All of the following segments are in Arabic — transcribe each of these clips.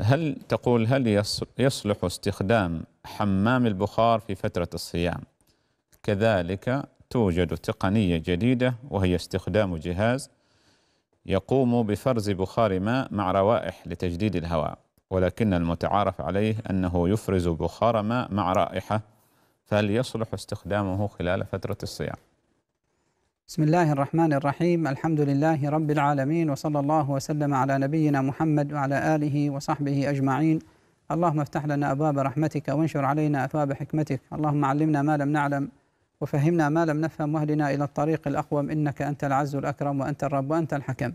هل تقول هل يصلح استخدام حمام البخار في فترة الصيام كذلك توجد تقنية جديدة وهي استخدام جهاز يقوم بفرز بخار ماء مع روائح لتجديد الهواء ولكن المتعارف عليه أنه يفرز بخار ماء مع رائحة فهل يصلح استخدامه خلال فترة الصيام بسم الله الرحمن الرحيم الحمد لله رب العالمين وصلى الله وسلم على نبينا محمد وعلى آله وصحبه أجمعين اللهم افتح لنا أبواب رحمتك وانشر علينا أثواب حكمتك اللهم علمنا ما لم نعلم وفهمنا ما لم نفهم واهدنا إلى الطريق الأقوم إنك أنت العز الأكرم وأنت الرب وأنت الحكم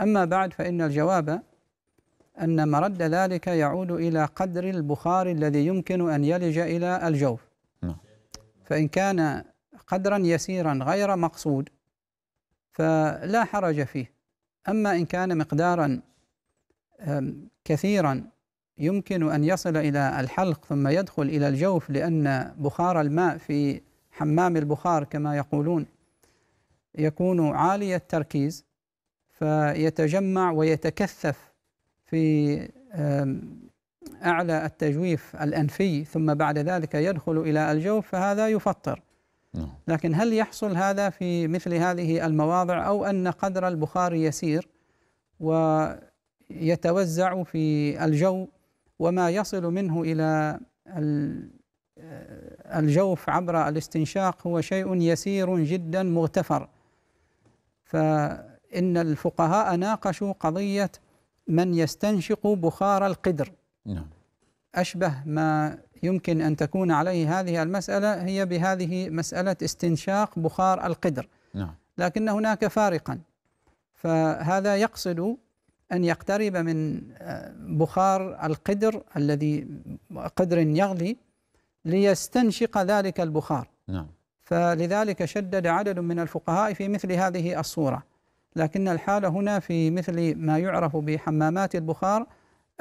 أما بعد فإن الجواب أن مرد ذلك يعود إلى قدر البخار الذي يمكن أن يلج إلى الجوف فإن كان قدرا يسيرا غير مقصود فلا حرج فيه أما إن كان مقدارا كثيرا يمكن أن يصل إلى الحلق ثم يدخل إلى الجوف لأن بخار الماء في حمام البخار كما يقولون يكون عالي التركيز فيتجمع ويتكثف في أعلى التجويف الأنفي ثم بعد ذلك يدخل إلى الجوف فهذا يفطر نعم. لكن هل يحصل هذا في مثل هذه المواضع أو أن قدر البخار يسير ويتوزع في الجو وما يصل منه إلى آه، الجوف عبر الاستنشاق هو شيء يسير جدا مغتفر فإن الفقهاء ناقشوا قضية من يستنشق بخار القدر نعم. أشبه ما يمكن أن تكون عليه هذه المسألة هي بهذه مسألة استنشاق بخار القدر نعم. لكن هناك فارقا فهذا يقصد أن يقترب من آه، بخار القدر الذي قدر يغلي ليستنشق ذلك البخار نعم. فلذلك شدد عدد من الفقهاء في مثل هذه الصورة لكن الحالة هنا في مثل ما يعرف بحمامات البخار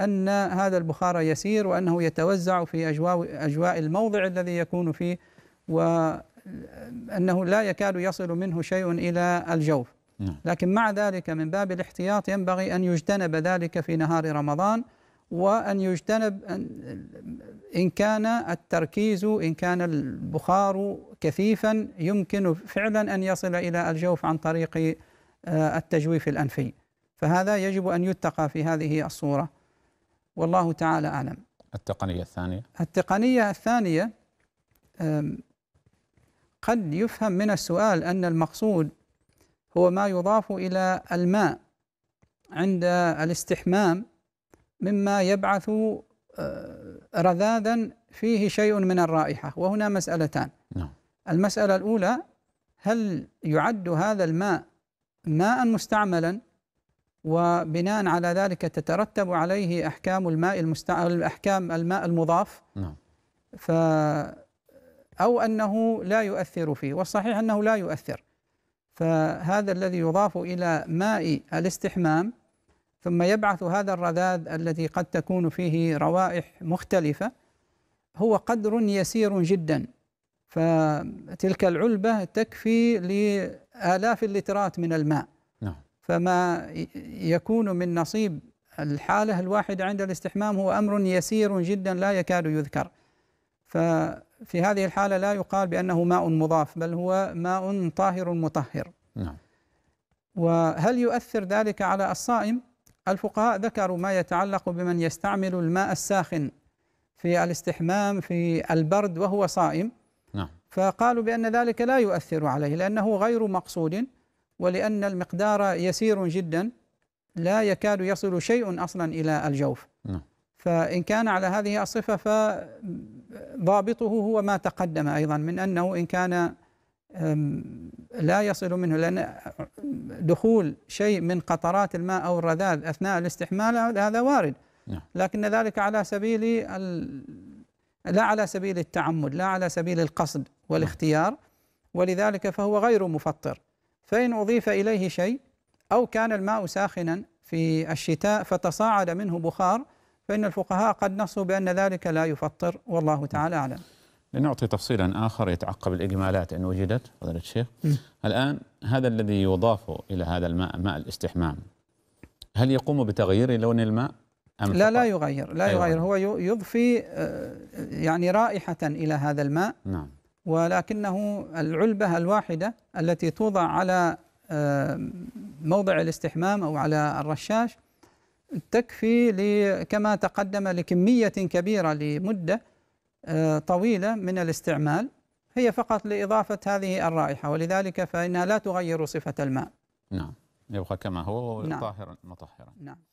أن هذا البخار يسير وأنه يتوزع في أجواء, أجواء الموضع الذي يكون فيه وأنه لا يكاد يصل منه شيء إلى الجوف نعم. لكن مع ذلك من باب الاحتياط ينبغي أن يجتنب ذلك في نهار رمضان وأن يجتنب إن كان التركيز إن كان البخار كثيفا يمكن فعلا أن يصل إلى الجوف عن طريق آه، التجويف الأنفي فهذا يجب أن يتقى في هذه الصورة والله تعالى أعلم التقنية الثانية التقنية الثانية قد يفهم من السؤال أن المقصود هو ما يضاف إلى الماء عند الاستحمام مما يبعث رذاذا فيه شيء من الرائحة وهنا مسألتان نعم. المسألة الأولى هل يعد هذا الماء ماء مستعملا وبناء على ذلك تترتب عليه احكام الماء المستع... احكام الماء المضاف نعم ف او انه لا يؤثر فيه والصحيح انه لا يؤثر فهذا الذي يضاف الى ماء الاستحمام ثم يبعث هذا الرذاذ الذي قد تكون فيه روائح مختلفه هو قدر يسير جدا فتلك العلبه تكفي لالاف اللترات من الماء فما يكون من نصيب الحالة الواحدة عند الاستحمام هو أمر يسير جدا لا يكاد يذكر ففي هذه الحالة لا يقال بأنه ماء مضاف بل هو ماء طاهر مطهر نعم. وهل يؤثر ذلك على الصائم؟ الفقهاء ذكروا ما يتعلق بمن يستعمل الماء الساخن في الاستحمام في البرد وهو صائم نعم. فقالوا بأن ذلك لا يؤثر عليه لأنه غير مقصود ولأن المقدار يسير جدا لا يكاد يصل شيء أصلا إلى الجوف نعم. فإن كان على هذه الصفة فضابطه هو ما تقدم أيضا من أنه إن كان لا يصل منه لأن دخول شيء من قطرات الماء أو الرذاذ أثناء الاستحمال هذا وارد نعم. لكن ذلك على سبيل لا على سبيل التعمد لا على سبيل القصد والاختيار نعم. ولذلك فهو غير مفطر فإن أضيف إليه شيء أو كان الماء ساخنا في الشتاء فتصاعد منه بخار فإن الفقهاء قد نصوا بأن ذلك لا يفطر والله تعالى أعلم لنعطي تفصيلا آخر يتعقب الإجمالات إن وجدت فضيلة الشيخ م. الآن هذا الذي يضاف إلى هذا الماء ماء الاستحمام هل يقوم بتغيير لون الماء أم لا لا يغير لا أيوة. يغير هو يضفي آه، يعني رائحة إلى هذا الماء نعم ولكنه العلبة الواحدة التي توضع على آه، موضع الاستحمام أو على الرشاش تكفي كما تقدم لكمية كبيرة لمدة آه، طويلة من الاستعمال هي فقط لإضافة هذه الرائحة ولذلك فإنها لا تغير صفة الماء نعم يبقى كما هو نعم. طاهرا مطهرا نعم